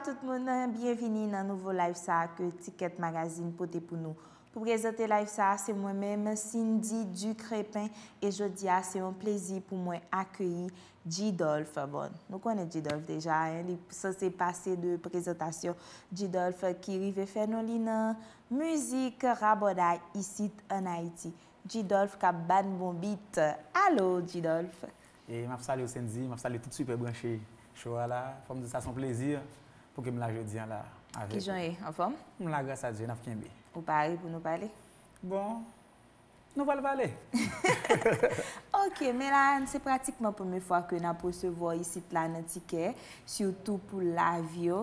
Salve tout mounen, bienveni nan nouvo live sa ke Tiket Magazine pote pou nou. Po prezente live sa, se mwen mèm Cindy Ducrepin e jodia se mwen plezi pou mwen akyeyi Jidolf Bon. Nou konen Jidolf deja, se se pase de prezentasyon Jidolf ki rive fè nan lina müzik rabonay isit an Haiti. Jidolf ka ban bon bit. Alo Jidolf! E ma fsal yo Cindy, ma fsal yo tout super blanchi. Chou ala, fom de sa son plezi an. ke m lage diyan la. Ki jan e, an fom? M lage sa diyan, an fken bi. Ou pa ari pou nou pale? Bon, nou val vale. Ok, Mela, an se pratikman pwemil fwa ke na posevo yisi planatike, syoutou pou la vyo.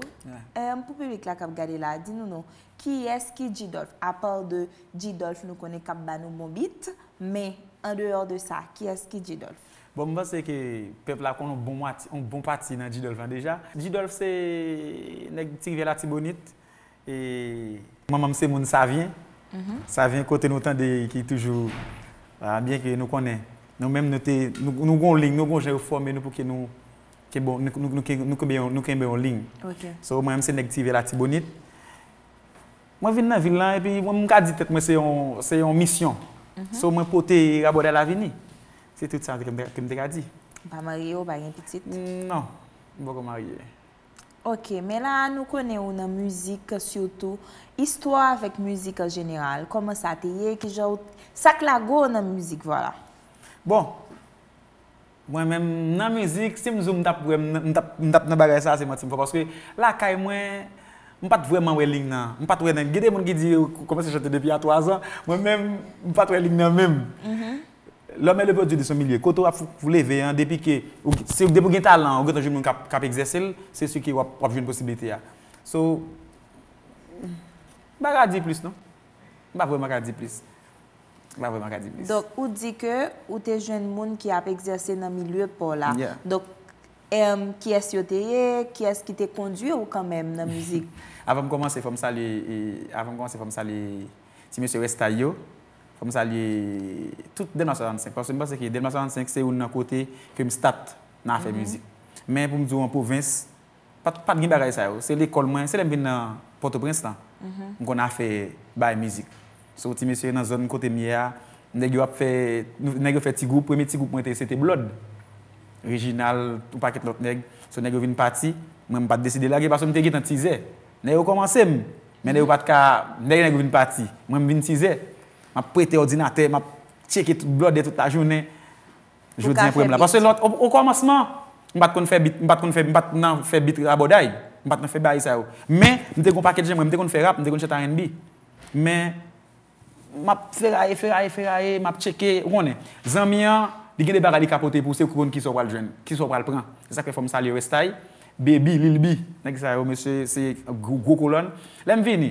M poupe wik la kap gade la, di nou nou, ki eski Jidolf? Apar de Jidolf nou kone kap banou moubit, bon me, an deor de sa, ki eski Jidolf? Bon mwen se ke pepl la konon bon pati nan Djidolf an deja. Djidolf se neg tik vela ti bonit. E mwen mwen se moun sa vyen. Mhm. Sa vyen kote nou tan de ki toujou. Bien ki nou konen. Nou mwen mwen te, nou goun ling, nou goun jen reforme, nou pouke bon, nou kembe yon ling. So mwen mwen se neg tik vela ti bonit. Mwen vin nan vin lan, mwen mwen mwen ka ditet mwen se yon misyon. Mhm. So mwen pote rabore la vini. Se tout san ki m dek a di. Ba marye ou ba gen piti? Non, m bako marye. Ok, me la nou kone ou nan müzik, sio tou, histwa vek müzik genyral, kome sa teye ki jow, sak la go nan müzik, vwala. Bon, mwen men nan müzik, si m zou m tap nou bagay sa, se mwen ti m fwaposke, la kay mwen, m pat vweman wè ling nan. M pat wè nan, gede moun ki di, kome se jete depi a 3 an, mwen men, m pat wè ling nan menm. Lòmè lè pò djè di son milyè. Koto wap fwou leve, depike. Se yon depo gen talan, ou gè tan joun moun kap egzèsel, se yon wap joun posibilite ya. So, bè gwa gwa di plis, non? Bè vwè mwa gwa di plis. Bè vwè mwa gwa di plis. Dok, ou di ke, ou te joun moun ki ap egzèsel nan milyè pou la. Ya. Dok, ki es yo te ye, ki es ki te kondyè ou kanmèm nan mizik? Avèm komanse fòm sa li, avèm komanse fòm sa li, si mè se wèsta yo Fòm sa liye tout 1965. Fòm se mba se ki 1965 se yon nan kote kem stat nan afe mizik. Men pou mdou an povins, pat gwen bagay sa yo. Se lè kol mwen, se lè mwen nan Port-au-Prince lan, mwen mhm. kon afe bay mizik. So ti mè sè yon nan zon kote miya, nè gen wap fè, nè gen fè ti goup, remè ti goup mwen te sete blod. Rijinal, tout paket lot nè gen. So nè gen vin pati, mwen mwen pat deside lage, pason mwen te git nan tizè. Nè gen wè komansem, men nè gen wè pat ka, nè gen nè gen vin pati, mwen mwen vin tizè. m ap prete odina ate, m ap cheke blode touta jounen, jou diyen pou m la. Pase lot, okwa masman, m bat kon fè bit rabo daye, m bat kon fè baye sa yo. Men, m te kon pa ket jemwe, m te kon fè rap, m te kon cheta ren bi. Men, m ap fè raye, fè raye, fè raye, m ap cheke, wone. Zan mi an, di gen de baga li kapote pou se ou kon ki sou pral jwen, ki sou pral pran. Se sa fè fè fòm sa li restaye. Be bi, li li bi, nan ki sa yo, mè se, se gro kolon. Lèm ve ni?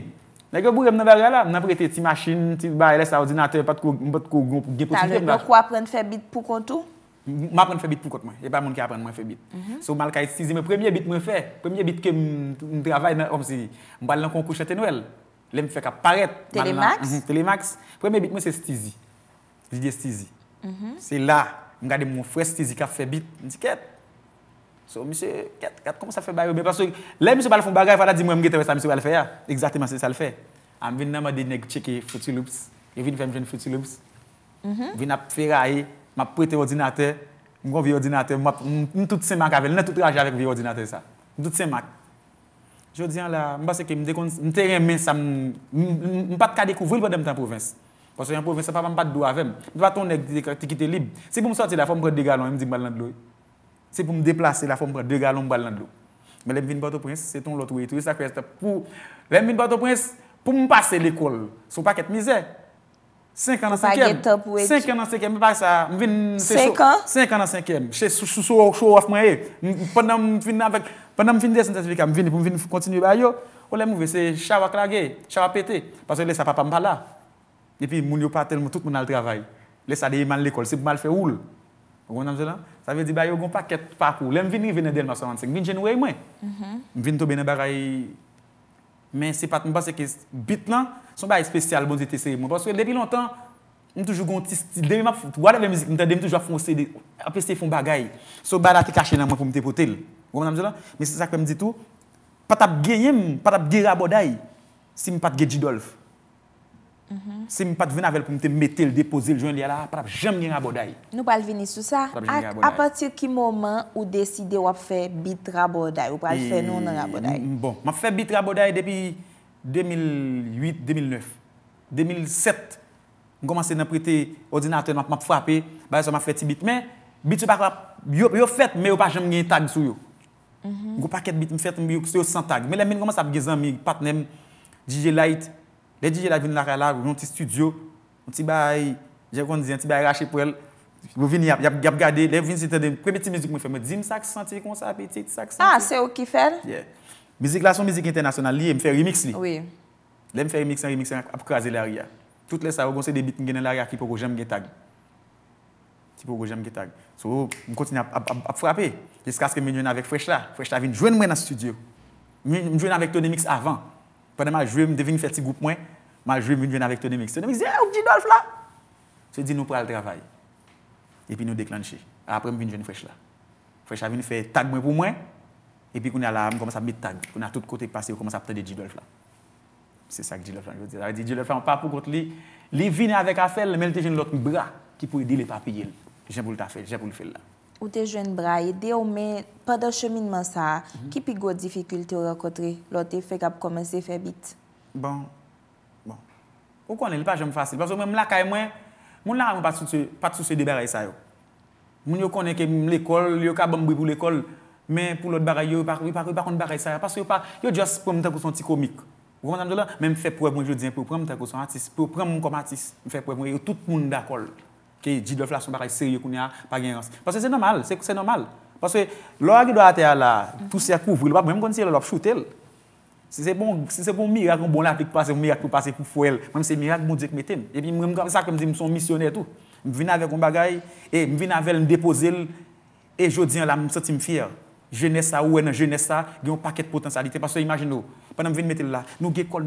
Mwen apre te ti machin, ti ba, lè sa ordinateur, pat ko ge pou si gen. Tavè, nou kwa apren fe bit pou koto? Mwen apren fe bit pou koto mwen. E pa moun ki apren mwen fe bit. Mhm. Sou mwen alkaye Steezy mwen. Premye bit mwen fe. Premye bit ke mwen travay mwen. Mwen balan konkouche te nouel. Lè mwen fe ka paret. Telemax? Mhm, Telemax. Premye bit mwen se Steezy. Jidye Steezy. Se la mwen gade mwen fwè Steezy ka fe bit. Ndiket. Mwen apren fwè Steezy ka fe bit. So, misè, kat, kat, komos sa fè baroube? Pasou, lè misè bal fè baroube, fà la di mwen mgete wè sa misè bal fè ya. Eksatèman se sa lè fè. Am vin nan mwen di nèk cheke futilups. E vin fè mwen fè futilups. Vin ap feraye, mwen ap prete ordinatè. Mwen kon vi ordinatè, mwen tout se mank avèl. Mwen tout rage avèk vi ordinatè sa. Tout se mank. Jò diyan la, mwen basè ki mwen dekons, mwen terè mè sa mwen... Mwen pat kadekou, vwèl wèl dèm tan provins. Pasou yon provins, sa pa mwen pat se pou m deplase la fombe de galon bal nan do. Me lem vin bato prens, se ton lot wey, tou yon sakre estop. Lem vin bato prens pou m pase l'ekol, sou pak et mize. 5 an an 5 em. M ven se shou. 5 an an 5 em. Che sou waf mwenye. Pwennan m fin de santefika, m veni pou m veni fou kontinu bayo. Ou lem m ouve se chawa klage, chawa pete. Paswè lè sa papa m pala. Epi moun yo pa telmou tout moun al travay. Lè sa de yman l'ekol, se m mal fe oul. Gon namzela, sa ve di ba yo gon paket pakou, lem vini vini del maso vanseng, vini jen wey mwen, vini to bene bagay men se pat mwen pasye ke bit lan, son bagay spesyal bon zite se mwen paswe, depi lontan, mwen toujou gon ti stil, demi map, wade le mizik, mwen ten demi toujou a fon se, apes se fon bagay, so bagay la te kache nan mwen pou mwen te potel, gon namzela, me se sakpe mwen ditou, patap geyem, patap gey rabo day, si mwen pat gey djidolf. Se mi pat vinavel pou mte metel, depozel, jwen li ala, pat ap jem gen raboday. Nou pal vini sou sa? A patir ki moman ou deside wap fe bit raboday, ou pal fe nou nan raboday? Bon, ma fe bit raboday depi 2008-2009. 2007, gomanse nan prete ordinatren, map map frape, ba yon sa ma fe ti bit. Men, mhm. bit yo pak wap, yo fet, men yo pa jem gen tag sou yo. Gou paket bit, mi fet, yo se yo san tag. Men la men gomanse ap gezan mi, pat nem DJ Lyte. Le DJ la vin laka la, voun yon ti studio, yon ti bay, jè kon di, yon ti bay rache pou el, voun vin yap gade, le vin siten de mpwè peti mizik mwen fèm, mwen di msak senti, mwen sa apetit, saks senti. Ah, se ou ki fèl? Yeah. Mizik la son mizik internasyonan, li em fè remiks li. Oui. Le m fè remiks an remiks an apkwaze laryan. Tout le sarou gonsè de bit ngenen laryan ki pou gojèm getag. Ki pou gojèm getag. So, m kontine ap frape. Pis kase ke mwen jwen avèk Fresh la, Fresh la Pwede ma jvem, devin fè ti goup mwen, ma jvem vin ven avèk ton emek. Ton emek zi, ou jidolf la. Se di nou pral travay. Epi nou deklanchi. A apre vin jen fè ch la. Fè ch avin fè tag mwen pou mwen. Epi kounè ala, mwen koman sa mwen tag. Kounè a tout kote pase, mwen koman sa ptè de jidolf la. Se sak jidolf la. A jidolf la, mwen pa pou kote li. Li vin avèk afèl, melte jen lot mwen bra. Ki pou yi di le papye. Jè pou l'afèl, jè pou l'afèl la. Ou te jwen braye, de ou men, pa da cheminman sa, mhm. ki pi gwa difikulte ou rakotre? Lote, fek ap komanse fe bit. Bon, bon. Ou konen, li pa jen mw fasil. Pas ou men, m lakay mwen, moun la mwen pat sou se de baray sa yo. Moun yo konen kem l'ekol, yo ka bambwe pou l'ekol, men pou lote baray yo, yon pa koun baray sa yo. Pas ou yo pa, yo just pran mwen ta kousan ti komik. Mwen pran mwen ta kousan atis, pran mwen komatis, pran mwen yo tout moun da kol. Jidof la son bagay serye koun ya, pa gen yans. Paswe se nomal, se kou se nomal. Paswe lo a gido a te ala, tout se akouv, mwen mwen konti ala lop choute el. Se bon, se bon mirak mwen bon laplik pase, mwen bon mirak mwen pase kou fwe el, mwen mwen se mirak mwen bon dik metem. E pi mwen mwen gane sa, kwen mwen son missioner tout. Mwen vina ve kon bagay, e mwen vina vel mwen depoze el, e jodi an la mwen sotim fyer. Je ne sa ouen, je ne sa, gen yon paket potensyalite. Paswe imagine nou, panan mwen vini metel la, nou gen Kol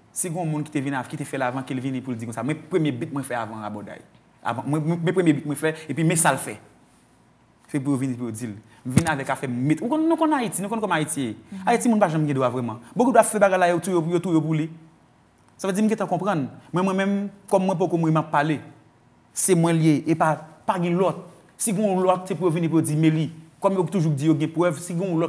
Se goun moun ki te vina av, ki te fel avan, ke li vini pou l di kon sa, mwen premye bit mwen fe avan rabo day. Mwen premye bit mwen fe, e pi mesal fe. Fe pou vini pou l dil. Vini avan kafe mwen mwen. Ou kon nou kon Aiti, nou kon nou kon Aiti e. Mhm. Aiti moun pa jen mwen gado avreman. Boko dwa fe bagala yo tou yo pou li. Sa vade mwen getan komprende. Mwen mwen mwen, kon mwen poko mwen mwen pale. Se mwen liye, e pa, pa gil lot. Se goun l wak te pou vini e pou l di me li. Kon mwen mwen toujouk di yo genpwev, se goun e l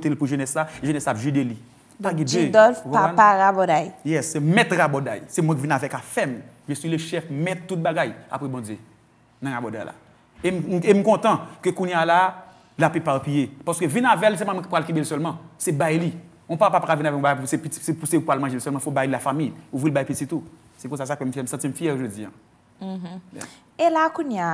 wak pou l Jidol papar raboday. Yes, met raboday. Se mwen vina vek a fem, jesu le chef met tout bagay apri bondye. Nan raboday la. E m kontan ke kounya la la pe parpye. Paske vina vel seman mwen pral kibel solman. Se bay li. On pa papar vina vek mwen bay, se puse pou pral manjel solman, fo bay li la fami, ouvril bay piti tout. Se kon sa sa kwen m sentim fyer oujodi. Yes. E la akounya,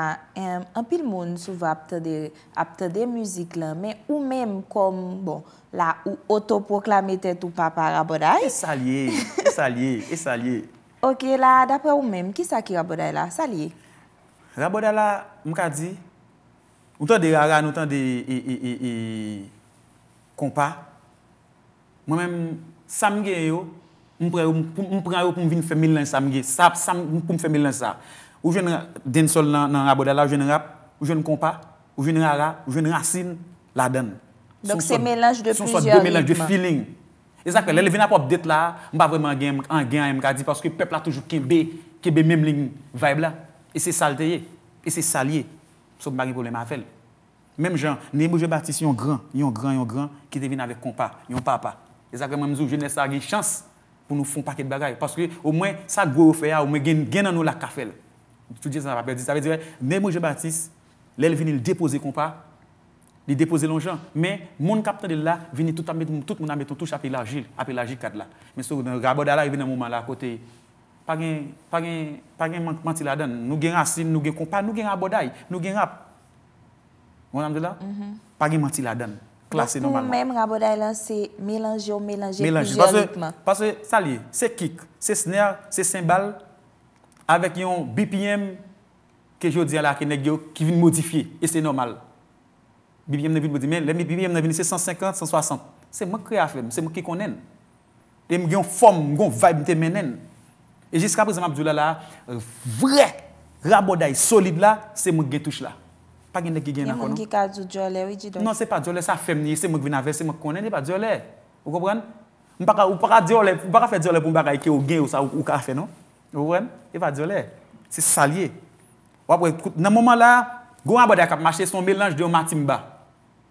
anpil moun souve apte de, apte de mouzik la, men ou men kom, bon, la ou otoproklame tet ou papa raboday. E salye, e salye, e salye. Ok, la dapre ou men, ki sa ki raboday la, salye? Raboday la, mkadi, ou ton de rara nou ton de, e, e, e, e, kompa. Mwen men, samge yo, mpren yo pou mvin femil lan samge, sap, sap pou mfenil lan sap. Ou jen rap, ou jen kompa, ou jen rap, ou jen racine, la den. Donc c'est mélange de plusieurs rythmes. C'est un mélange de feeling. Exactement, lè lè vin à propre dette là, m'a vraiment gain en gain en m'a dit parce que peuple a toujours kébé, kébé même ligne vibe là. Et c'est saleté, et c'est salié. Sop m'a rien problème à faire. Même genre, n'est-ce pas que je bâtis yon grand, yon grand, yon grand, qui devine avec kompa, yon papa. Exactement, m'a mis au jeunesse à aguer chance pou nou fons pas kète bagaille. Parce que au moins, sa gros oufea ou mè gènen nou la kafel. Mèm Moujé Baptiste, lè lè vinil depoze kompa, li depoze lonjan, mè moun kapten de la vinil tout moun ametoun touche apè l'agil, apè l'agil kad la. Mèm sou, mèm raboda la, vin nan mouman la, pote, pagè, pagè, pagè mantiladan, nou gen asin, nou gen kompa, nou gen raboda, nou gen rap, mèm mèm raboda la, pagè mantiladan, klasè normalman. Mèm mèm raboda la, se mèlanjè ou mèlanjè, mèlanjè, mèlanjè, mèlanjè, mè Avèk yon BPM ke jyo di ala ke ne gyo ki vin modifiye, e se normal. BPM 990 men, le BPM 990 se 150, 160. Se mwen kre afem, se mwen ki konen. E mwen yon form, mwen yon vibe te menen. E jiska apri zama Abdoulala, vre, rabo dayi, solib la, se mwen ge touche la. Pa gen ne gye gen akon. E mwen ge kadou diole ou ijido? Non, se pa diole, sa afem ni, se mwen kvin avè, se mwen konen, e pa diole. Ou kompren? Ou pa ka fè diole pou mba gaya ki ou gen ou sa ou ka fè non? Ouwen, eva di zole, se salye. Nan mouman la, gwen aboda kap mache son melanj de yon matimba.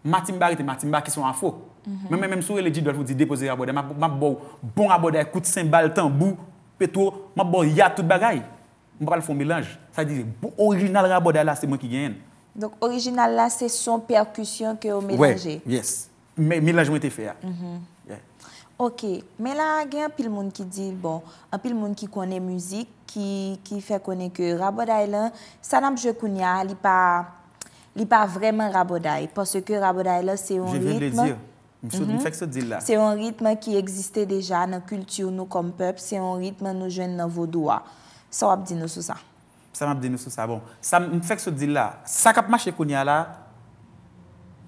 Matimba rete matimba ki son anfo. Men mhm. men menm sou re le di do l fou di depoze yon aboda. Mabou bon aboda koute sen bal tan bou, petou, mabou yad tout bagay. Mabou foun melanj. Sa di, bon orijinal yon aboda la se mwen ki gen. Donk orijinal la se son perkusyon ke yon melanj. Wey, yes. Melanj mwen te fe ya. Mouman. Ok, mais là, il y a un peu de monde qui dit, bon, un peu de monde qui connaît la musique, qui, qui fait connaître que Rabodaï, ça n'a pas de il pas, vraiment Rabodaï, parce que Rabodaï, là, c'est un rythme... Je viens le dire, mm -hmm. que dit là. C'est un rythme qui existait déjà dans la culture, nous, comme peuple, c'est un rythme nous jeunes dans vos doigts. Ça, on va dire nous sur ça. Ça, on va dire nous sur ça, bon. Ça, fait que ça dire là, ça cap marcher marché, là,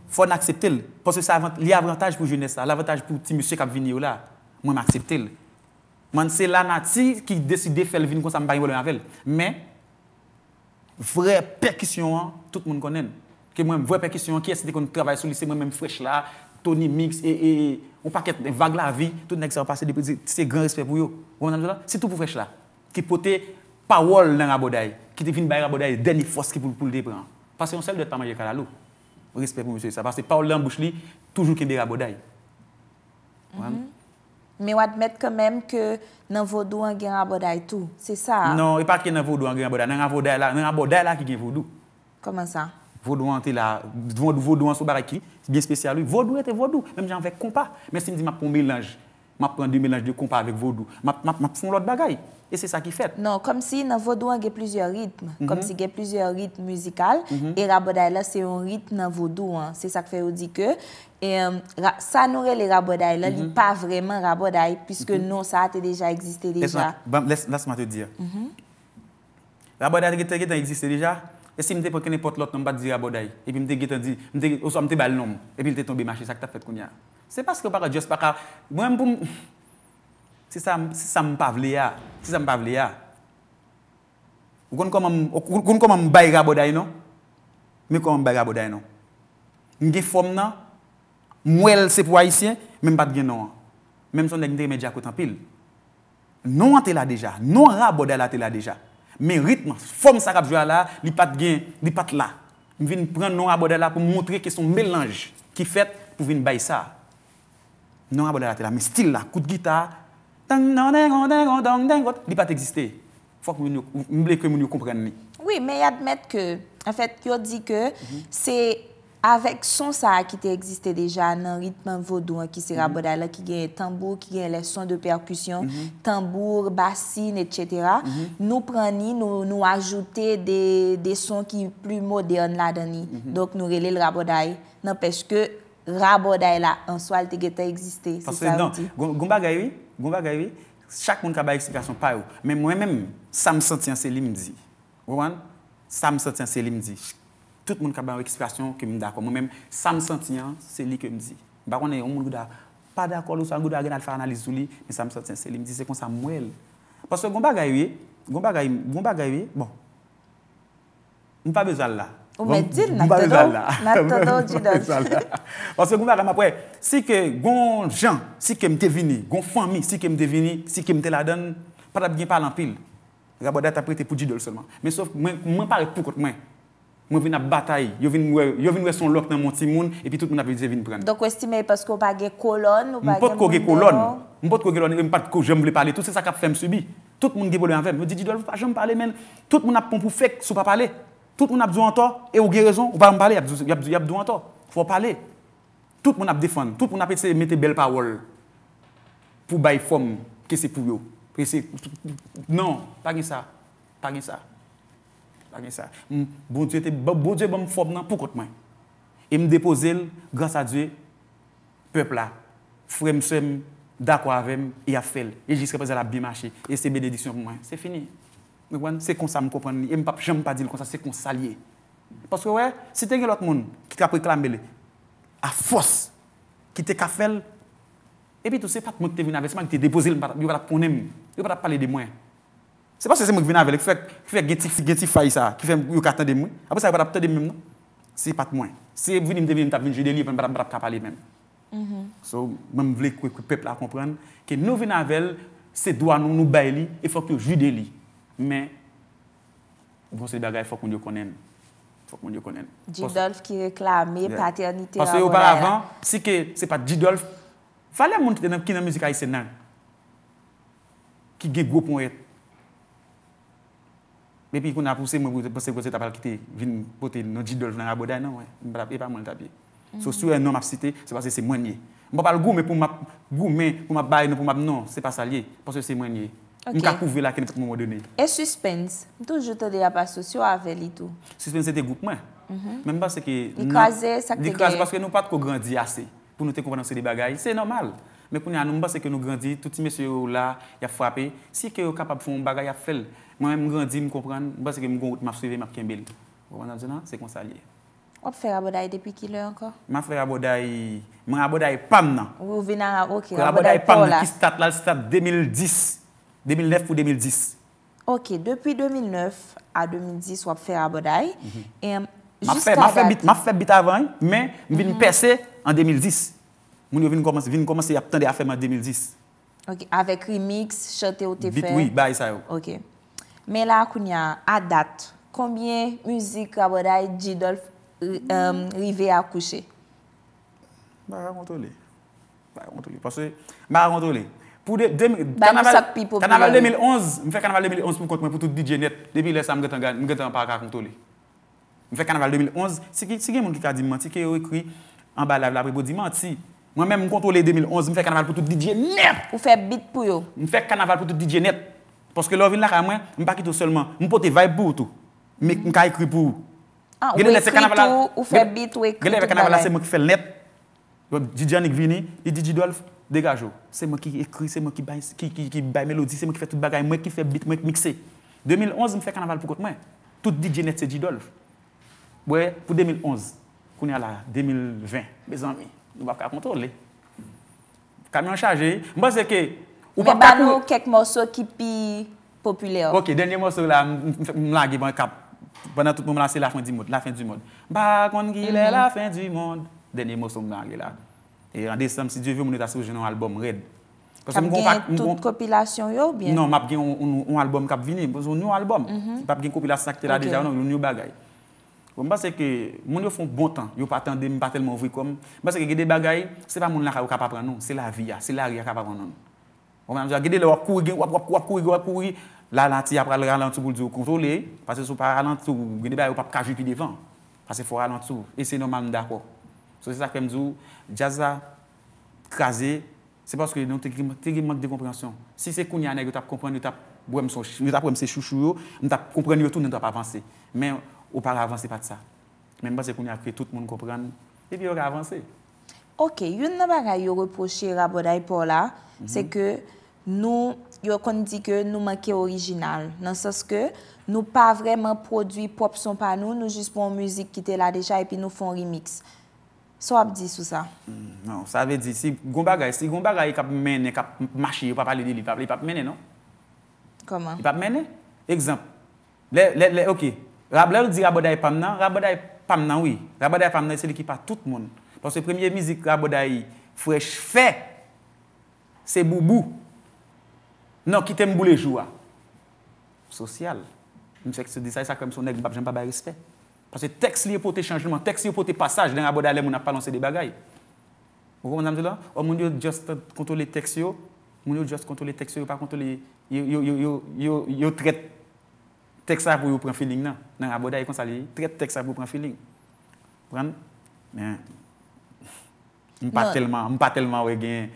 Fò n'akseptel. Pò se li avantage pou jounè sa, l'avantage pou ti msè kap vini yo la, mwen m'akseptel. Mwen se lanati ki deside fel vin kon sa mba yon bol yon avel. Men, vre pekisyon an, tout moun konnen. Ki mwen mwen pekisyon an, ki esite kon nou travay sou lise, mwen mwen mwen fwesh la, Tony Mix, e, e, e, ou paket vage la vi, tout nèk se wapase depo, ti se gran respect pou yo. Mwen mwen mwen mwen la, si tout pou fwesh la, ki pote, pa wol nan raboday, ki respect pour monsieur ça. Parce que parole en bouche, toujours qu'il est à Mais on admettez quand même que dans on en un bodai tout, c'est ça Non, et pas que dans vaudou en gain rabodaille, dans rabodaille là, dans rabodaille là qui est vodou Comment ça Vaudou était là, vaudou en sous baraki, bien spécial lui. vodou était Vodou, même j'en fais compas. Mais si me dit m'a pour mélange m'a prendre du mélange de compas avec vaudou, m'a m'a l'autre bagaille. Et c'est ça qui fait. Non, comme si dans il y a plusieurs rythmes, comme si il y a plusieurs rythmes musicaux et Rabodai, c'est un rythme dans C'est ça qui fait que ça pas vraiment Rabodai. puisque non ça a déjà existé déjà. Laisse-moi te dire. déjà existé déjà. Et si je ne pas n'importe l'autre, je pas dire Et puis je me dis, je me dis, je me dis, je me dis, je me dis, je Se paske pa ka dios pa ka, mwen pou mpoum, se sa mpavle ya, se sa mpavle ya. O kon kon m bay rabo daye nou, mwen kon m bay rabo daye nou. Mge fom nan, mwel sepwa isye, mwen pat gen nou an. Mwen mson dek mdre medja koutan pil. Nou an te la deja, nou rabo daye la te la deja. Mwen ritme, fom sa rabo daye la, li pat gen, li pat la. Mwen vyen pren nou rabo daye la pou mwotre keson melange ki fet pou vyen bay sa. nan non raboda la te la, me stil la, kout gita, dang, dang, dang, dang, dang, dang, dang, dang, li pat ekziste, fwa mwen yo, mwen yo komprenne ni. Oui, men yadmèt ke, an fèt, yo di ke, se, avek son sa akite ekziste deja nan ritmen vodou an ki se raboda mhm. la, ki genye tambour, ki genye les son de perkusyon, mhm. tambour, basin, et cetera, mhm. nou prani, nou ajoute de son ki plus modeon la dani, dok nou rele le raboda, nan peske, Rabo daye la answal te gete eksiste, se sa ou non, di? Parce que non, Gomba Gayewe, Gomba Gayewe, chak moun kaba eksplikasyon pa ou, men mwen men, sa m sentyan se li m di. Mwen, sa m sentyan se li m di. Tout moun kaba eksplikasyon ke m dako, mwen men, sa m sentyan se li ke m di. Bakon e, moun moun gouda pa dako, lousan gouda gen al faran alizou li, men sa m sentyan se li m di, se kon sa m mwel. Parce que Gomba Gayewe, Gomba Gayewe, bon. mwen pa bezal la. Ou me djin nan te do? Nan te do, jidol. Ose kou mba la mapwe, si ke goun jan, si ke mte vini, goun fami, si ke mte vini, si ke mte laden, pata bi gen palan pil. Rabo da tapri te pou jidol solman. Men sof, men pare pou kot men. Men vin ap batay, yo vin wè son lok nan monti moun, epi tout men ap vise vin pran. Donk wè stimei pasko bagè kolon ou bagè moun ton? Mpote kogue kolon, mpote kogue kolon, mpote kogue kolon, mpote kogue kolon, mpote kogue kolon, mpote kogue kolon, mpote kogue kolon, mpote kogue kolon, mpote kogue Tout moun ap defon, tout moun ap et se mette bel pawol pou baye fom ke se pou yo. Non, pa gen sa, pa gen sa. Bo dje bon, bon bom fom nan pou kote mwen. E m depo zel, grasa dwe, pepla, frem sem, dako avem, e a fel. E jiske peze la bimache, e se benedisyon mwen, se fini. Mwen, se kon sa mwen kopan ni. Mwen pap jen mwen pa di l kon sa, se kon sa liye. Paske wè, se te gen lout moun, ki te ap reklambe li, a fos, ki te kafel, epi tou se pat mwen te vinave, se man ki te depozi l mwen pata, yon pata ponem, yon pata pale de mwen. Se pas se se mwen vinave, ki fe gwen ti fay sa, ki fe yon katan de mwen, api sa yon pata te de mwen, se pata mwen. Se vinim te vinim tap vin jude li, yon pata pale de mwen. So, mwen mwen vle kwekwe pepla a kompran, ke nou vinave, se doan Men, mwen se bagay fok mwen diyo konen. Fok mwen diyo konen. Djidolf ki reklami paternite. Pase yo par avan, si ke se pa Djidolf, fali a mwen tete nan ki nan müzik a yise nan. Ki ge gwo pon et. Mwen pi kon apouse mwen, mwen apouse mwen tapal ki te vin poten no Djidolf nan aboday nan. Mwen pa apose mwen tapye. So si yo nan map site, se pase se mwenye. Mwen pal gwo men pou map bay nan, mwen pa apose mwen nan, se pa salye. Pase se mwenye. E mwen ka kouvre la kenetik mwen wadone. E suspens? Mwen toujote li a baso si yo aveli tou? Suspens ete goup mwen. Mwen mwen basi ke... Li kaze sakte gen? Li kaze basi ke nou pati ko grandi ase. Pou nou te komprenansi li bagay. Se normal. Mwen kouni anou mwen basi ke nou grandi, touti mesye yo la, ya frapi. Si yo kapab foun bagay ya fel, mwen mwen grandi mwen komprenan, basi ke mwen gout mwap suive mwap kenbeli. Mwen mwen anjena, se konsaliye. Mwen fwe raboday depi ki lè anko? M 2009 ou 2010. Ok, depi 2009 a 2010 wap fe raboday. Mhm. Ma fe bit avan, men vin pese an 2010. Moun yo vin komanse, vin komanse ap tande a fe ma 2010. Ok, avek remix, chate o tefer. Bit oui, bay sa yo. Ok. Me la akounia, a dat, kombien mouzik raboday Jidolf euh, euh, rive akouche? Bay akontole. Bay akontole. Paswe, bay akontole. Pou de 2011, mwen fè kanaval 2011 pou kontwen pou tout DJ net. Demi lè sa mwen gète an paraka kontole. Mwen fè kanaval 2011, si gen mwen ki ka di manti, ki yo ekri an balav la pribo di manti. Mwen mè mwen kontole 2011, mwen fè kanaval pou tout DJ net. Ah, ou fè bit pou yo. Mwen fè kanaval pou tout DJ net. Poske lò vin lè kwa mwen, mwen pa kitou selman. Mwen pote vaip pou ou tou, mwen ka ekri pou ou. Ou ekri tou, ou fè bit, ou ekri tou. Gèle vè kanaval la se mwen ki fè net. Jidjanik vini, jidjidolf degajo. Se mwen ki ekri, se mwen ki bay melodi, se mwen ki fè tout bagay, mwen ki fè bit, mwen ki mikse. 2011 mwen fè kanaval pou kote mwen. Tout jidjenet se jidjidolf. Pou 2011, kouni ala 2020, bezan mi, nou baka kontor li. Kamyon chaje, mwen seke... Mwen bano kek moso ki pi populeo. Ok, denye moso la, mwen lage ban kap. Pwena tout mwen lanse la fin di moun. Ba kon gile la fin di moun. Dènyè mòsou mbè a gè la. E an desèm, si djè vè, moun nou ta soujè nan albòm red. Kap gen tout kopilasyon yo ou bien? Non, map gen un albòm kap vini. Mpòsou nou albòm. Mhm. Pap gen kopilasyon sakte la deja ou nan, nou nou bagay. Bon, mpòsè ke, moun nou fòm bontan. Yo patèndè, mpòsè ke gè de bagay, se pa moun la ka wè kap apren non. Se la vi ya, se la ri ya kap apren non. Mpòsè ke gè de lè ah, wè kouri gen, wè kouri, wè kouri, wè kouri. La lantè ap pral ralantè So se sa kem djou, jaza, kaze, se paske nou te gri mank de komprensyon. Si se konye anè yon tap kompren, yon tap wèm se chou chou yon, yon tap kompren yon tout, yon tap avansè. Men ou para avansè pat sa. Men bas se konye akre, tout moun kompren, epi yon avansè. Ok, yon nan baray yon reproche rabo dayi pou la, mhm. se ke nou yon kon di ke nou manke orijinal. Nan saske nou pa vreman prodwi pop son pa nou, nou jist pon müzik ki te la deja epi nou fon remix. So ap di sou sa? Mm, non, sa ave di. Si goun bagay, si goun bagay kap mene, kap machi, yo pa pali li li, pape mene non? Koman? Pape mene? Ekzamp. Le, le, le, ok. Rab, le ou di rabo daye pam nan? Rabo daye pam nan, oui. Rabo daye pam nan, se li ki pa tout moun. Pon se premye mizik, rabo daye, frech fe, se bou bou, non ki tem bou le joua. Sosyal. Misek se disay sakrem son ek, bab, jen pa baye respet. Pase teks li yo pote chanjman, teks li yo pote pasaj, nan aboda ale moun ap palanse de bagay. Moun yo just kontole teks yo, moun yo just kontole teks yo, yo tret teks a pou yo pran feeling nan, non. nan aboda ale konsa li, tret teks a pou yo pran feeling. Pran? Mwen pa telman, mwen pa telman we gen.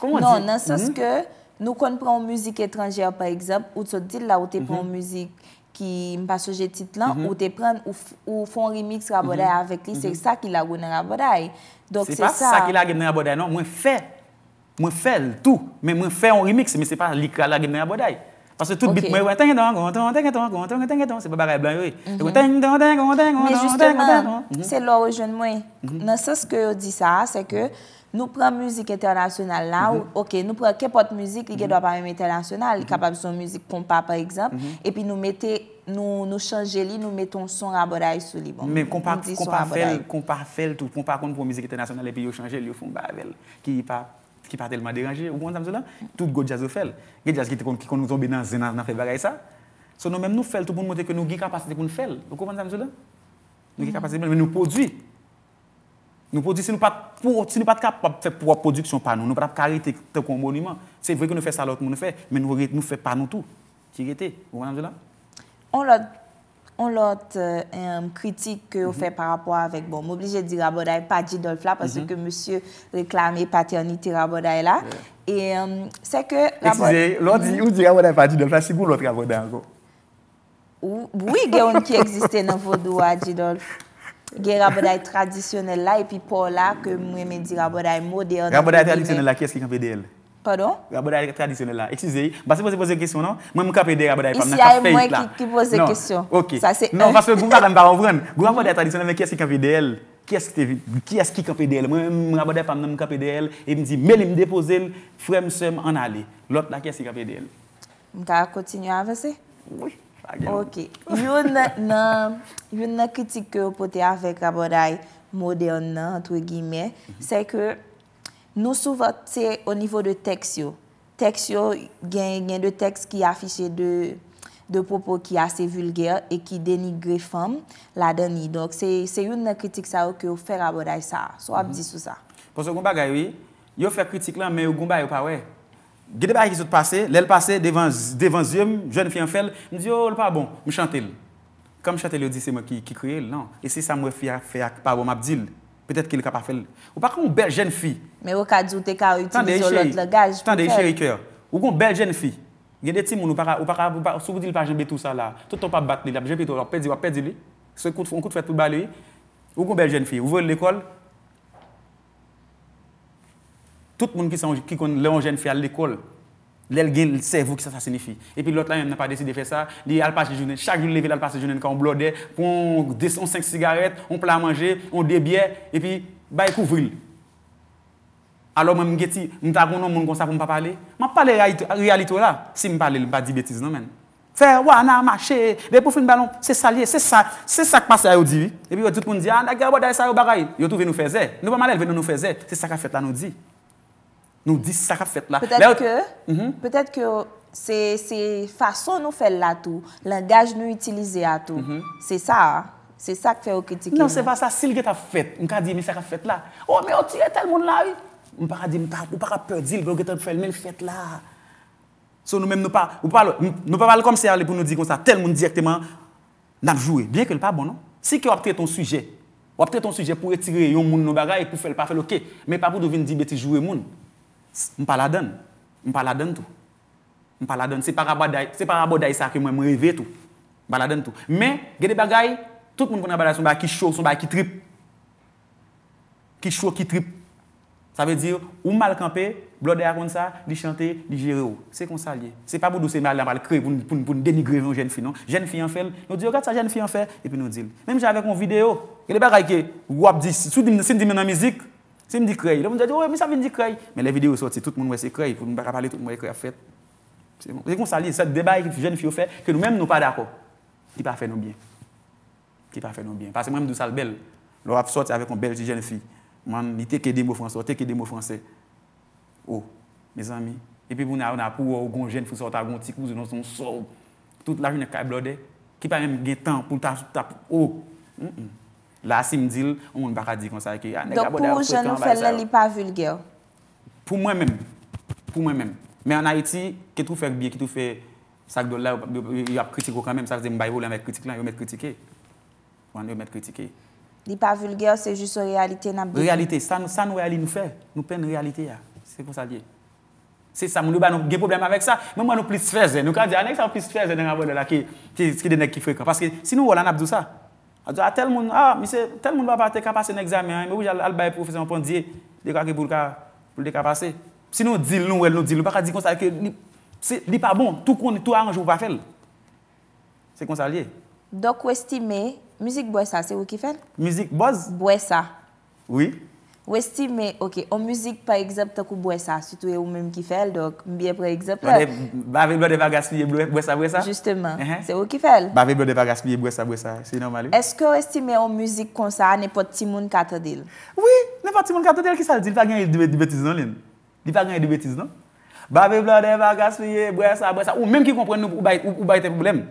Non, nan non, sens ke hmm? nou kon pran mouzik etranjia par ekzab, ou tso dil la ou te pran mouzik. Mhm. ki mpa soje tit lan, mhm. ou te pren, ou fon remix raboday mhm. avèk li, se mhm. sa ki lagounen raboday. Se pa sa ki lagounen raboday nan, non, mwen fè, mwen fè l tout, mwen fè an remix, mwen se pa likra lagounen raboday. Ase tout bit mwen wè, tenk den, gonten, tenk den, gonten, tenk den, tenk den, tenk den, tenk den, tenk den, tenk den, tenk den, tenk den, tenk den, tenk den, tenk den. Mè justèman, se lò wè jèn mwen. Nè se se ke yo di sa, se ke nou prè müzik etèrnasyonal la ou, ok, nou prè kepot müzik li gè do apèm etèrnasyonal, li kapèm son müzik kompa par ekzèmple, e pi nou metè, nou nou chanjè li, nou metèm son raboday sou li. Mè kompa, kompa fel, kompa fel tou, kompa kont pou müzik etèrnasyonal e pi yo chanjè li yo foun bèvel ki ki pa telman deranje, ou kouman zanm zola, tout go dja zo fel. Ge dja zite kon nou zonbe nan febara e sa, son nou men nou fel, tout pou nou mwote ke nou gi kapasite kon nou fel, ou kouman zanm zola? Nou gi kapasite, men nou podwi. Nou podwi se nou pat kapap feb pou apodik son panou, nou pat ap karite te kon boniman. Se vwe kon nou fe salot moun fe, men nou feb panou tou, ki gete, ou kouman zola? On la... On lot kritik ke ou fe par rapport avek bon. M'oblije di raboday pa Jidolf la pase ke mm-hmm. monsye reklami paterniti raboday la. Et se ke... Etize, londi ou di raboday pa Jidolf la, si goun lot raboday anko? Oui, gen yon ki eksiste nan vodo a Jidolf. Gen raboday tradisyonel la epi pou la ke mwen men di raboday modern. Raboday tradisyonel la, kese ki kanpe de el? Pardon? Rabodaye tradisyonel la. Eksuse, basi posey posey kesyon an? Mwen mwen kapede rabodaye fam nan kafeyit la. Isi ae mwen ki posey kesyon. Non, non, non. ok. Sa non, se en. Non, vaswe, gwa vade an baran vren. Gwa vade tradisyonel men kyes ki kapede el. Kyes ki kapede el. Mwen mwen rabodaye fam nan mwen kapede el. E mwen si meli m depoze el, frem sem an ale. Lot la kyes ki kapede el. Mwen kaya kontinu avese? Oui. Ah, ok. Yo nan, nan, yo nan kritike poti avet rabodaye modeon nan, entwe gime. Sey ke... Nou souvote se o nivou de tekst yo. Tekst yo gen de tekst ki afiche de popo ki ase vulger e ki denigre fam la deni. Donk se yon nan kritik sa yo ke yo fer abodaj sa. So abdi mhm. sou sa. Ponso Goumba gaywe, yo fer kritik lan men yo Goumba yo pawe. Gede ba yon kizot pase, lel pase, devan zyem, jen fi an fel, m di yo l non. pa bon, m chante l. Kam chante l yo di se m ki kriye l nan. E se sa m refi a fe ak pa bon m abdi l. Pe tèt ki li ka pa fèl. Ou pa kon bel jen fi. Me wakadjou te ka uti vizolot le gaj pou fèl. Tande ishe, tande ishe e kèr. Ou kon bel jen fi. Gede ti moun ou pa ka, ou pa ka, sou di li pa jenbe tout sa la. Tout an pa bat li, la jen fi to, lor pedi wap, pedi li. Se kout fèt pou bali. Ou kon bel jen fi, ou vòl l'ekol. Tout moun ki kon le an jen fi al l'ekol. Lèl gen, lèl sèvou ki sa sa sinifi. Epi lòt la yon nan pa desi de fè sa, lèl alpache dijonen, chak yon level alpache dijonen ka, an blode, pou an deson 5 sigaret, an pla manje, an de bier, epi bay kouvril. Alò mwen mgeti, mwen tagon nan moun konsa pou mpa pale, mwen pale realitola, si mwen pale l badi betiz nan men. Fè wana, mache, lè pou fè n balon, se salye, se sak, se sak passe ah, a yon diri. Epi wè tout moun diyan, yon tou ven nou fè zè, se sak a fèt la nou diri. Nou di sakap fet la. Pe tèk ke, pe tèk ke, se fason nou fèl la tou, langaj nou itilize mhm. non, la tou, se sa, se sak fè ou kritike. Nan se va sa, si l geta fèt, mwen ka di mi sakap fèt la, ou mè ou tiye tel moun la, mwen pa ra di mwen ta, mwen pa ra pèr di l, mwen geta fèt la. So nou mèm nou pa, mwen pa ralè kom se ralè pou nou di kon sa, tel moun direktèman, nan jouè, bie ke l pa bon nan. Si ki wapte ton sujè, wapte ton sujè pou etire yon moun nou bagay, Mpa laden, mpa laden tou. Mpa laden, se para boday, se para boday sakye mwen mreve tou. Mpa laden tou. Men, gede bagay, tout moun konan bagay sou mba ki chou, sou mba ki trip. Ki chou, ki trip. Sa ve dir, ou mbal kampe, blode akon sa, li chante, li jere ou. Se kon salye. Se pa boudou se mbal lamal kre pou nou denigrevan jen fi nou. Jen fi an fel, nou di yo oh, gata sa jen fi an fel, epi nou di yo. Men mja ave kon video, gede bagay ke, wap di, sou di mnen, si mnen nan mizik, Se mdi krey, lè mwen ja di, o, oh, mi sa vini di krey. Men lè videyo soti, tout mwen wè se krey, pou mwen baka pale tout mwen wè krey a fèt. Se mwen sali, se debay ki fè jen fè, ki nou mèm nou pa da kò. Ki pa fè nou byen. Ki pa fè nou byen. Pasè mwen mè mdou sal bel, lè wè fè soti avè kon bel ti jen fè. Mwen ni teke de mò fransè, o, teke de mò fransè. O, mè zami. E pi mwen a ou nan pou ou gon jen fè sot, a gon ti kou, zè nan son sò. Tout la jen e ka e blode. Ki pa La asim dil, ou moun baka di kon sa ekye. Dok pou jen nou fè lè li pa vulgeo? Pou mwen mèm. Pou mwen mèm. Mè anayeti, kè tou fè kbiye, kè tou fè sak do lè, yon ap kritiko kwa mèm. Sase mba yon lè mwen kritike lè, yon mwen kritike. Yon mwen mwen kritike. Li pa vulgeo, se jisou realite nabdi? Realite. Sa nou reali nou fè. Nou pen realite ya. Se kon sa diye. Se sa moun nou ba nou gen problem avèk sa, mè mwen nou plis fè zè. Nou kan diye, anèk sa plis fè zè n A dwa ah, tel moun, a, mi se, tel moun ba pa te kapase nè examen an, mè wè wè al baye profesyon pon diye, dekwa ki boul ka, boul dekwa pase. Sinon, dil nou wèl nou dil nou, pa ka di konsalye ke li, li pa bon, tou koni, tou a anjou pa fel. Se konsalye. Dok wè stime, müzik bwesa se wè ki fel? Müzik boz? Bwesa. Ouye. Ou estime, oke, o muzik pa egzapta kou Bwesa, sitwe ou menm ki fel, dok, mbiye pre egzapta. Ou ne, bave blode bagas fye Bwesa Bwesa. Justeman, se ou ki fel. Bave blode bagas fye Bwesa Bwesa, se yon mali. Eske ou estime o muzik konsa, ne pot timoun katadil. Oui, ne pot timoun katadil, ki saldi, li pa gen yon dibetiz nan len. Li pa gen yon dibetiz nan. Bave blode bagas fye Bwesa Bwesa, ou menm ki kompren nou ou bayte poublem.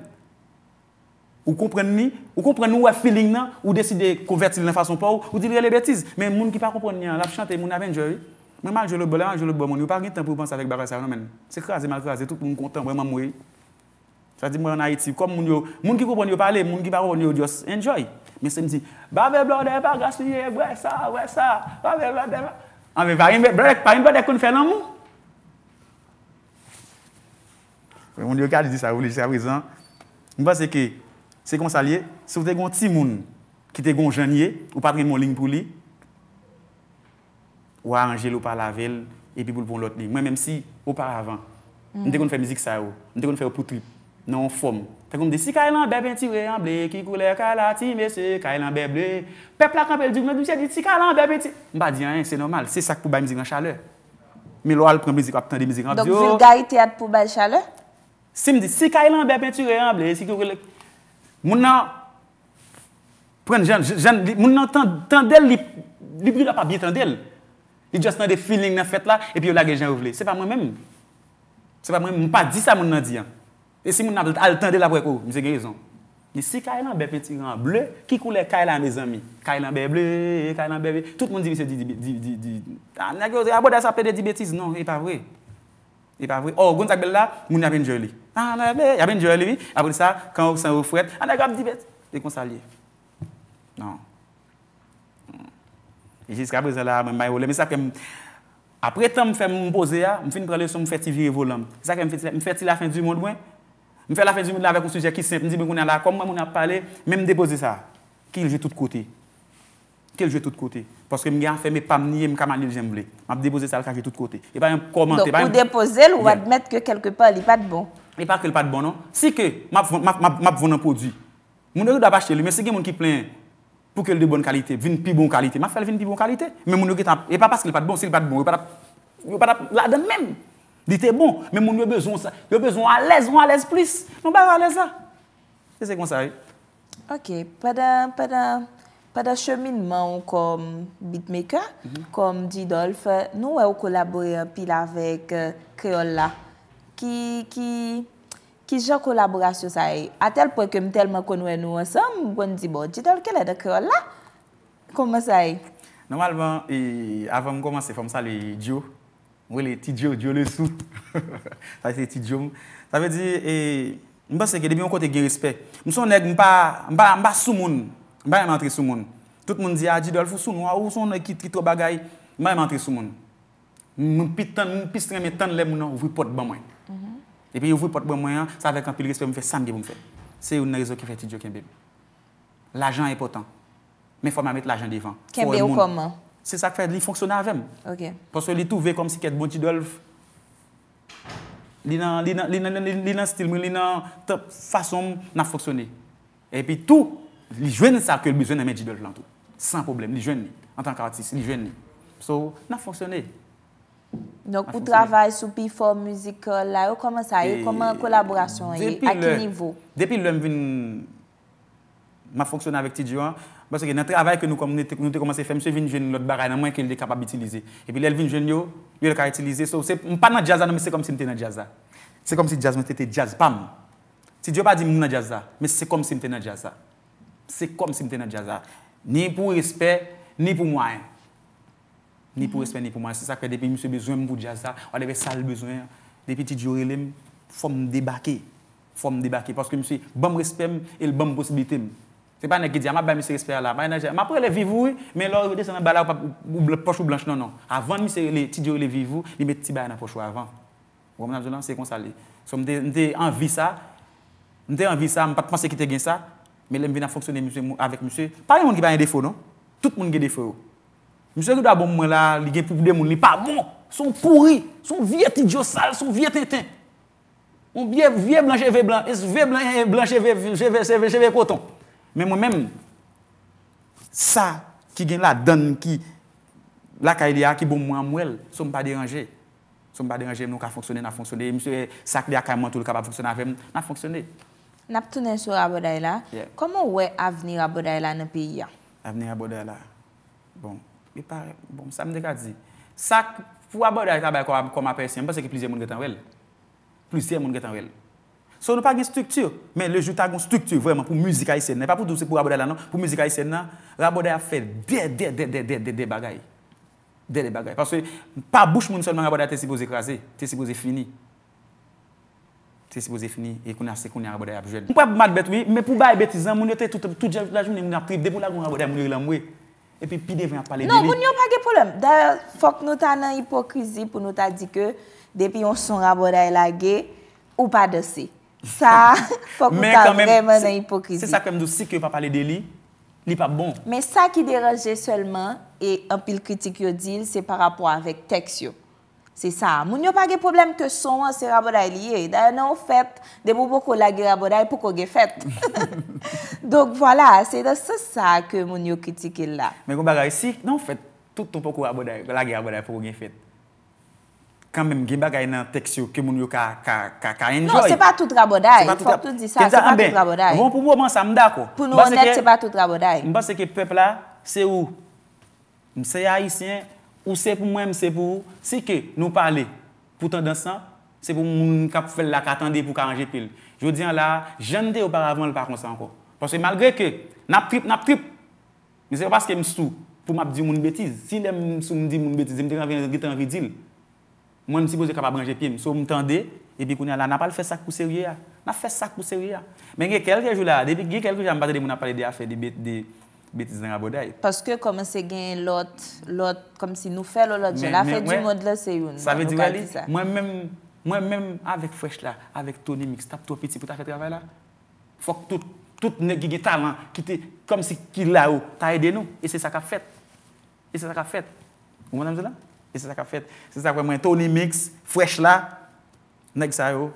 Ou kompren ni, ou kompren nou wè filin nan, ou deside konvertil nan fason pou, ou divye le betiz. Men moun ki pa kompren ni an, laf chante, moun ave enjoy. Men mal jolo bole, mal jolo bole, moun yo par gitan pou panse avèk barre sa, nan men. Se krasi, mal krasi, tout moun kontan, wèman moui. Sa di moun anayeti, kom moun yo, moun ki kompren yo pale, moun ki paron yo dios, enjoy. Men se mizi, Babè blode, bagrasye, wè sa, wè sa, babè blode, babè blode, amè vay mè brek, par mè blode kon fè nan mou. Se kon salye, se ou te kon timoun ki te kon janye, ou patren mon ling pou li, ou a anjelo pa lavel, epi pou lpon lot li. Mwen menm si, ou pa avan, mm. mwen te kon fè mizik sa yo, mwen te kon fè w poutri, nan fòm. Te kon mde, si kailan bebe inti re anble, ki koule kala ti mese, kailan bebe le, pepla kampel dikman, si kailan bebe ti... Mba diyan, se normal, se sak pou bay mizik an chale. Me lo al pran mizik ap tan de mizik an chale. Dok, vil gayi te ap pou bay chale? Si mde, si kailan bebe inti re anble, Moun nan tan del li bril ap ap biye tan del. Li just nan de feeling nan fet la e pi yo la genjen ou vle. Se pa mwen menm. Se pa mwen menm. Moun pa di sa moun nan di an. E si moun nan al tan del ap wek ou. Mise genye zon. E si kailan be peti an ble, ki koule kailan me zanmi? Kailan be ble, kailan be ble. Tout moun di mi se di di di di. A bo da sa pedi di betiz. Non, e pa vre. E pa vwe, o, goun tak bella, moun apen djoli. An apen djoli, apen sa, kan ou san ou fwet, an apen dibet, dekonsalye. Nan. E jiska apen zela, mwen mayole. Mwen sa kem, apre tan mwen fè mwen pose ya, mwen fin prale sou mwen fè ti viri volan. Sa kem, mwen fè ti la fèn di moun dwen. Mwen fè la fèn di moun dwen avèk ou suje ki simp, mwen di mwen konan la kom, mwen mwen ap pale, mwen mwen depose sa. Ki il jè tout koti. ke l je tout kote. Paske m gen a fe me pam niye m kamani l jemble. M ap depoze sa l kaje tout kote. E pa yon komante. Ou depoze l ou admette ke kelke pa li pat bon. E pa ke li pat bon, non? Si ke, m ap voun an podi. Moun yo yo dapache li, men si gen moun ki plen pou ke li de bon kalite, vin pi bon kalite, m ap fel vin pi bon kalite. E pa paske li pat bon, si li pat bon, yo pat ap la den men. Di te bon, men moun yo yo bezon sa. Yo yo bezon alèz, yo yo alèz plis. Yo yo alèz sa. Se se kon sa e. Pada cheminman ou kom beatmaker, kom Didolf, nou wè ou kolaborer pil avèk kreolla. Euh, ki, ki, ki jò kolaborasyon sa e. A tel po kem tel mè konwè nou asè, mwen di bo, Didolf, ke lè de kreolla? Koma sa e? Normalman, avè mwen komanse fòm sa le djò, mwen le ti djò, djò le sò. Sa e ti djòm. Sa ve di, mwen seke, debè mwen kote gen respek. Mwen seke, mwen pa, mwen pa sou moun. Bayan mantri sou moun. Tout moun di a ah, Jidolf ou sou nou a ou son nou ki trito bagay. Bayan mantri sou moun. Moun pi streme tan lem moun ou nou vwipot ban mwen. E pi vwipot ban mwen, sa vek an pil rispe mwen fe, sambe mwen fe. Se yon nan rezo ki fe ti diyo kenbe. L'ajan e potan. Men fwa mwen met l'ajan devan. Kenbe ou koman? Se sa kfe, li fonksona avem. Ok. Poswe li tou ve kom si ket bon Jidolf. Li nan, li nan, li nan, li nan, li nan, li nan, li nan, li nan, li nan, li nan, li nan, li nan, li nan, li nan, li nan, li nan, Li jwen ni sa ke l biswen nan menjidol lantou. San problem, li jwen ni. An tan karatis, li jwen ni. So, nan fonsyonne. Nonk pou travay sou pi form müzikol la, yo koman sa, yo koman kolaborasyon, yo a ki nivou? Depi lèm vin, man fonsyonne avèk ti diwan, baso ki nan travay ke nou koman se fèm, se vin jwen lòt baray nan mwen ke lè kapab itilize. Epi lèl vin jwen yo, lèl karitilize, so se, mpan nan jazan non, an, se kom si mte nan jazan. Se kom si jazman te te jaz, pam! Ti diyo pa di m Se kom se mte nan djaza. Ni pou respect, ni pou mwayen. Ni pou respect, ni pou mwayen. Se sakwe depi mse bezwen mpou djaza, wale ve sal bezwen, depi ti djorelem, fò mdebake, fò mdebake. Paske mse bom respect m, el bom posibite m. Se pa nè gèdia, ah, ma bay mse respect ala. Ah, ma pou elè vivou, me lò yote se nan bala ou blanche ou blanche, non, non. Avan mse ti djorele vivou, li mè ti bay nan fò chwa avan. Wè mè nan zonan, se kon sa li. Se mte anvi sa, mte anvi sa, mpa te konsekite gen sa, Me lem vina fonksyonen avèk msè. Pari moun ki pa yon defo, non? Tout moun ki defo yo. Msè yon da bon mwen la, li gen pou vde moun li pa. Bon, son kouri, son vie t'idyo sal, son vie t'etè. Mon vie blan che ve blan, es ve blan che ve coton. Men mwen men, sa ki gen la dan ki la ka yon diya ki bon mwen mwen, son pa deranje. Son pa deranje mwen nou ka fonksyonen, nan fonksyonen. Msè yon sa ki diya ka yon mwen tou li ka pa fonksyonen avèm, nan fonksyonen. Nap tounen sou Rabo Dayla, koman wè avni Rabo Dayla nan piya? Avni Rabo Dayla? Bon, bon, sa m dek adzi. Sa, pou Rabo Dayla tabay kon apresyon, mwen se ki plizye moun getan wèl. Plizye moun getan wèl. So, nou pa gen struktur, men le jou tagon struktur vwèman pou müzik a isen nan. Pa pou dousi pou Rabo Dayla non? nan, pou müzik a isen nan, Rabo Dayla fè dè, dè, dè, dè, dè bagay. Dè, dè bagay. Paswe, pa bouch moun solman Rabo Dayla te sipo zekrase, te sipo zekrase fini. Se se pou ze fini, e kou na se kou ni raboda e abjwen. Mwen pou mat bet we, mwen pou bay bet izan, mwen yo te tout la jounen mwen ap tri, de pou la kou raboda e mwen yon lamwe, e pi de ven ap pale de li. Mwen yo pa ge pou lèm, fok nou ta nan hipokrizi pou nou ta di ke, de pi yon son raboda e la ge, ou pa de si. Sa, fok nou ta vremen nan hipokrizi. Se sa kwen mwen di si ki wap pale de li, li pa bon. Me sa ki derajè selman, e anpil kritik yo dil, se par rapport avek teksyo. Se sa, moun yo pa ge problem ke son an se raboday liye. Da nou fet, de mou poko lage raboday poko ge fet. Dok, wala, se da se sa ke moun yo kritike la. Men kon bagay, si, nou fet, toutou poko raboday, lage raboday poko ge fet. Kan men, gen bagay nan teksyou ke moun yo ka enjoy. Non, se pa tout raboday. Fok tout di sa, se pa tout raboday. Voun pou moun man samda, ko. Pou nou anet, se pa tout raboday. Mbase ke pep la, se ou, mse ya isye, Ou se pou mwen mse pou si ke nou pale pou tanda san, se pou moun kap fèl la ka tanda pou ka anje pil. Jou diyan la, jende ou paravan l pa kon san ko. Ponsè malgre ke nap trip nap trip, mwen se pa skè msou pou map di moun betiz. Si lè msou mwen di moun betiz, mwen te kan venan gitan ridil, mwen mse pou se kap a branje pil. Mwen so mwen tanda, epi kounen la, napal fè sak kousè wye a. Nap fè sak kousè wye a. Men gen ke lè jou la, gen gen ke lè joun la, mwen ap pale de a fè, de bet de... Beti zan a boday. Paske kome se gen lot, lot, kome si nou fe lo lot, jen la fe di mod le se yon. Sa ve di re li. Mwen men, mwen men, avek fwesh la, avek Tony Mix, tap to piti pou ta fe travay la. Fok tout, tout ne gigitalan, kite, kome si ki la ou, ta ede nou. E se sa ka fet. E se sa ka fet. Mwen an zela? E se sa ka fet. Se sa kwen mwen Tony Mix, fwesh la, nek sa ou,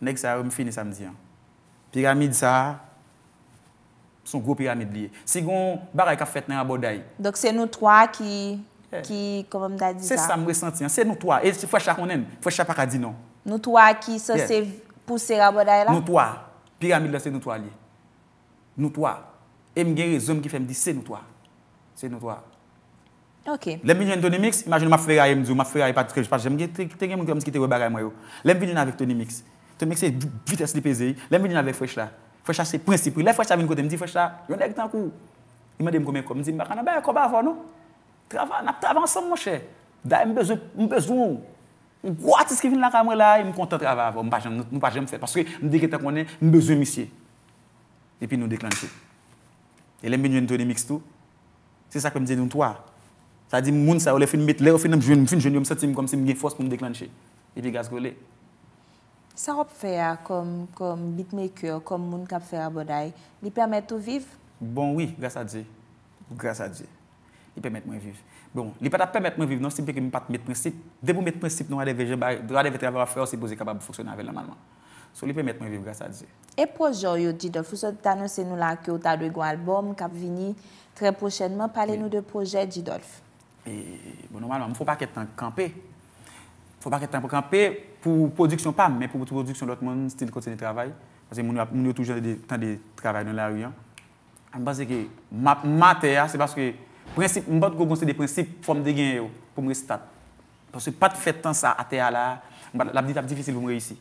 nek sa ou, mwen finis samdi an. Piramid sa a, Son gro piramid liye. Sigon, baray ka fet nan raboday. Dok se nou toa ki... Se sa mwesanti, se nou toa. E se fwesha konen, fwesha pa ka di nan. Nou toa ki se se pwese raboday la? Nou toa. Piramid la se nou toa liye. Nou toa. E mgen re zom ki fem di, se nou toa. Se nou toa. Lembe jen toni mix, imajen ou ma fwera yem di ou ma fwera yem pati pati. Jem gen, ten gen mwen kwa mweski te wabaray mwayo. Lembe jen avek toni mix. Toni mix e vitas lipeze. Lembe jen avek fwesh la. Fwa ch a se principri. Le fwa ch ta vin kote, mdi fwa ch ta yon ek tan kou. Iman de m kome kou. Mdi m baka nan, be, kon ba avan nou? Trava, nap trava ansan m mwoshe. Da e m bezou, m bezou. M gwa te skivin la kamre la, m konta trava avan. M pa jen m fwe. Paske m dekete konen, m bezou m isye. E pi nou deklanche. E lembe jen toni miks tou. Se sa kem diye nou toa. Sa di m moun sa ou le fin mit, le ou fin nan m fin jen yo m sati m kom se m gen fos pou m deklanche. E pi gaz gole. Sa ap fè a kom bit me kè, kom moun kap fè a boday, li pèmèt ou viv? Bon, oui, grâs a di. Grâs a di. Li pèmèt mwen viv. Bon, li pèmèt a pèmèt mwen viv, non sebe ki mwen pat mèt prinsip. Dè mwen mèt prinsip, nou adè vèjè, drò adè vèjè avè vè fè, ansebo zè kabab foksyonan vè lèmanman. So, li pèmèt mwen viv, grâs a e di. E projè yo, Didolf, ou se tanè se nou la kè ou ta dwe gwa albòm, kap vini, trè pochènman, pale nou de projè Didolf? Fwa pa ke tan pou kampe pou produksyon pa, men pou produksyon lot moun stil kontene travay. Pase moun yo toujande tan de travay nan la riyan. An bas eke, ma te a, se baske, mbate go gonsen de prinsip fom de gen yo pou mre stat. Pase pat fete tan sa a te a la, mbate labdite abdifisil pou mre isi.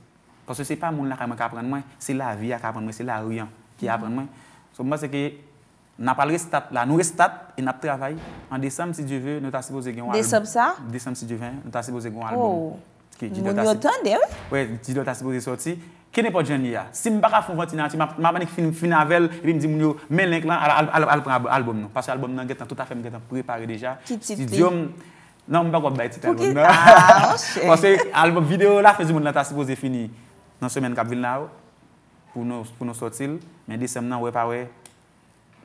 Pase se pa moun la kama ka apren mwen, se la vi a ka apren mwen, se la riyan ki apren mwen. So mbase eke... Na pal restat la, nou restat E nap travay An desem si di ve, nou ta sipoze gen ou alboum Desem sa? Desem si di ven, nou ta sipoze gen ou alboum Ou, moun yo tande ou? Ou, di do ta sipoze sorti Kene pou jen ni ya? Si m baka foun vantin an ti, m apanik finavel E li m di moun yo, men lenk lan alboum nou Paswa alboum nan getan, touta fe m getan Prepari deja Ki titi? Nan m baka ou bay titan Ou ki? A, ouche Paswa alboum video la, fe di moun nou ta sipoze fini Nan semen kap vilna ou Poun nou sortil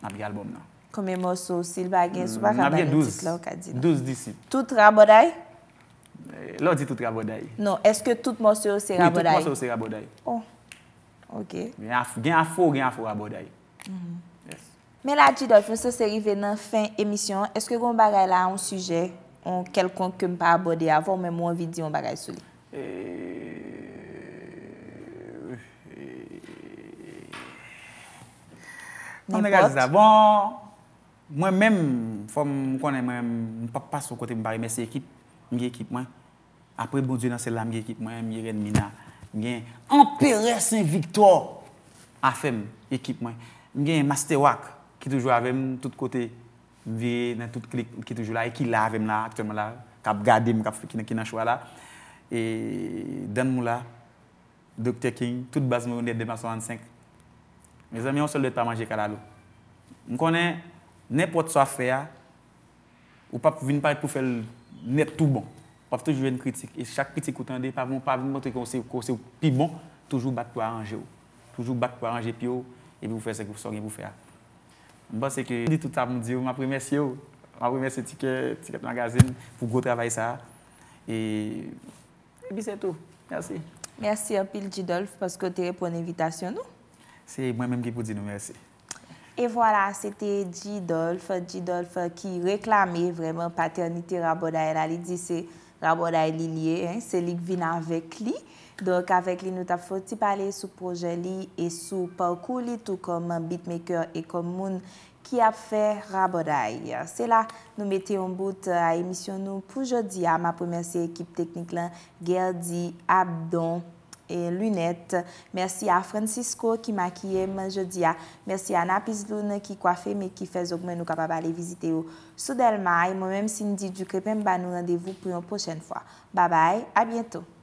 N ap gen albom nan. Kome moso sil bagen, sou pa kaba le titlou ka di nan? N ap gen 12, 12 disit. Tout raboday? Eh, lò di tout raboday. Non, eske tout moso se raboday? Oui, tout moso se raboday. Oh, ok. Gen a fo, gen a fo raboday. Mè la di do, fè se se rive nan fin emisyon, eske goun bagay la an suje, an kelkon ke m pa abode avon, mè moun vi di goun bagay sou li? Eeeh. Mwen nem fò mwen mwen mwen, mwen mwen mwen mwen mwen mwen mwen, mwen pat pat sou kote mwen bari. Mwen mwen mwen mwen mwen mwen, mwen mwen mwen mwen mwen mwen mwen. Apre bon diyo nan sel la mwen mwen mwen mwen mwen mwen. Mwen mwen epereyye Saint Victor. Afe mwen, ekip mwen. Mwen mwen mwen mwen mwen mwen mwen. Ki toujou avèm tout kote. Viye nan tout klik ki toujou la. Eki la avèm la, aktèm la. Kap gade mwen kap fèkin ekina chwa la. E dèn mwen la, Docter King, tout bas mwen mè ronde de ma son ansenk. Me zanmen yon sol let pa manje kalalo. M konen, nepot sa fe a, ou pa pou vin pa et pou fel net tou bon. Pa pou tou jwen kritik. E chak kritik koutande, pa pou mwen pa vin mwote konsen, konsen pi bon, toujou bak pou a anje ou. Toujou bak pou a anje pi ou, e bi ou fe se kou son gen pou fe a. M bon se ke, di tout sa moun di ou, ma pri mesye ou, ma pri mesye tiket, tiket magazin, pou go travay sa. E bi se tou. Merci. Merci apil Jidolf, paske te repon evitasyon nou. Se mwen menm ki pou di nou, mersi. E vwala, se te Jidolf, Jidolf ki reklame vremen paterniti raboday. La li di se raboday li liye, se lik vina avek li. Donk avek li nou ta foti pale sou proje li e sou parkou li tou kom bitmaker e kom moun ki ap fe raboday. Se la nou mette yon bout a emisyon nou pou jodi. A ma pou mersi ekip teknik lan, Gerdi Abdon. lunet. Mersi a Francisco ki makiye man jodia. Mersi a Napis Loun ki kwafe me ki fez ogmen nou kapabale vizite ou. Soudel may, mwen menm sin di djou krepem ba nou randevou pou yon pochen fwa. Babay, a bieto.